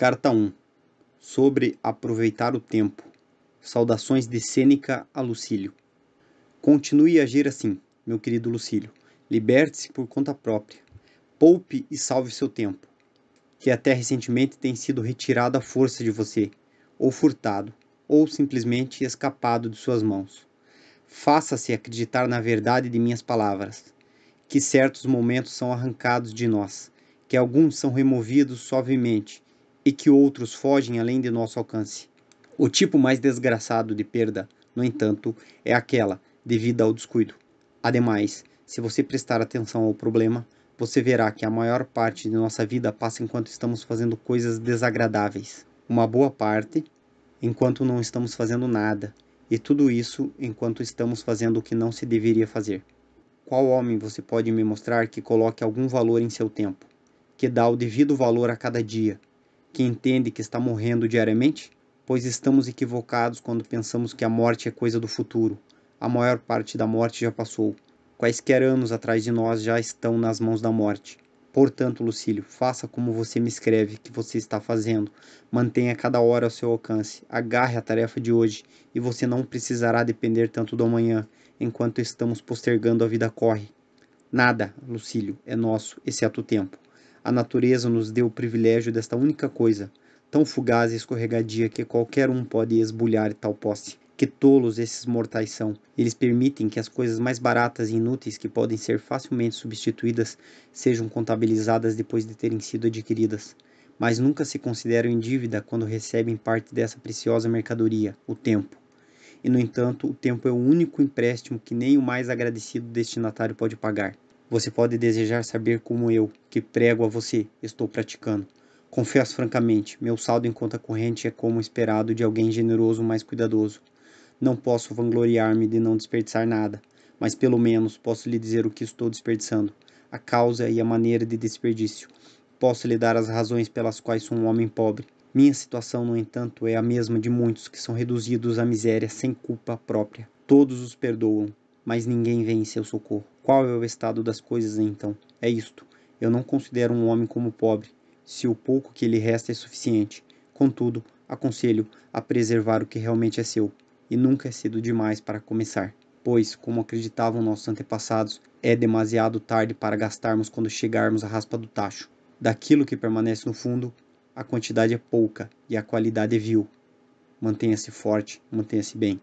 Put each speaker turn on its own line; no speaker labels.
Carta 1 Sobre aproveitar o tempo. Saudações de Sêneca a Lucílio. Continue a agir assim, meu querido Lucílio. Liberte-se por conta própria. Poupe e salve seu tempo, que até recentemente tem sido retirado à força de você, ou furtado, ou simplesmente escapado de suas mãos. Faça-se acreditar na verdade de minhas palavras, que certos momentos são arrancados de nós, que alguns são removidos suavemente e que outros fogem além de nosso alcance. O tipo mais desgraçado de perda, no entanto, é aquela devida ao descuido. Ademais, se você prestar atenção ao problema, você verá que a maior parte de nossa vida passa enquanto estamos fazendo coisas desagradáveis. Uma boa parte, enquanto não estamos fazendo nada, e tudo isso enquanto estamos fazendo o que não se deveria fazer. Qual homem você pode me mostrar que coloque algum valor em seu tempo, que dá o devido valor a cada dia, que entende que está morrendo diariamente? Pois estamos equivocados quando pensamos que a morte é coisa do futuro. A maior parte da morte já passou. Quaisquer anos atrás de nós já estão nas mãos da morte. Portanto, Lucílio, faça como você me escreve que você está fazendo. Mantenha cada hora ao seu alcance. Agarre a tarefa de hoje e você não precisará depender tanto do amanhã, enquanto estamos postergando a vida corre. Nada, Lucílio, é nosso, exceto é o tempo. A natureza nos deu o privilégio desta única coisa, tão fugaz e escorregadia que qualquer um pode esbulhar tal posse. Que tolos esses mortais são! Eles permitem que as coisas mais baratas e inúteis que podem ser facilmente substituídas sejam contabilizadas depois de terem sido adquiridas, mas nunca se consideram em dívida quando recebem parte dessa preciosa mercadoria, o tempo. E no entanto, o tempo é o único empréstimo que nem o mais agradecido destinatário pode pagar. Você pode desejar saber como eu, que prego a você, estou praticando. Confesso francamente, meu saldo em conta corrente é como esperado de alguém generoso mais cuidadoso. Não posso vangloriar-me de não desperdiçar nada, mas pelo menos posso lhe dizer o que estou desperdiçando, a causa e a maneira de desperdício. Posso lhe dar as razões pelas quais sou um homem pobre. Minha situação, no entanto, é a mesma de muitos que são reduzidos à miséria sem culpa própria. Todos os perdoam, mas ninguém vem em seu socorro. Qual é o estado das coisas então? É isto: eu não considero um homem como pobre, se o pouco que lhe resta é suficiente. Contudo, aconselho a preservar o que realmente é seu, e nunca é cedo demais para começar, pois, como acreditavam nossos antepassados, é demasiado tarde para gastarmos quando chegarmos à raspa do tacho. Daquilo que permanece no fundo, a quantidade é pouca e a qualidade é vil. Mantenha-se forte, mantenha-se bem.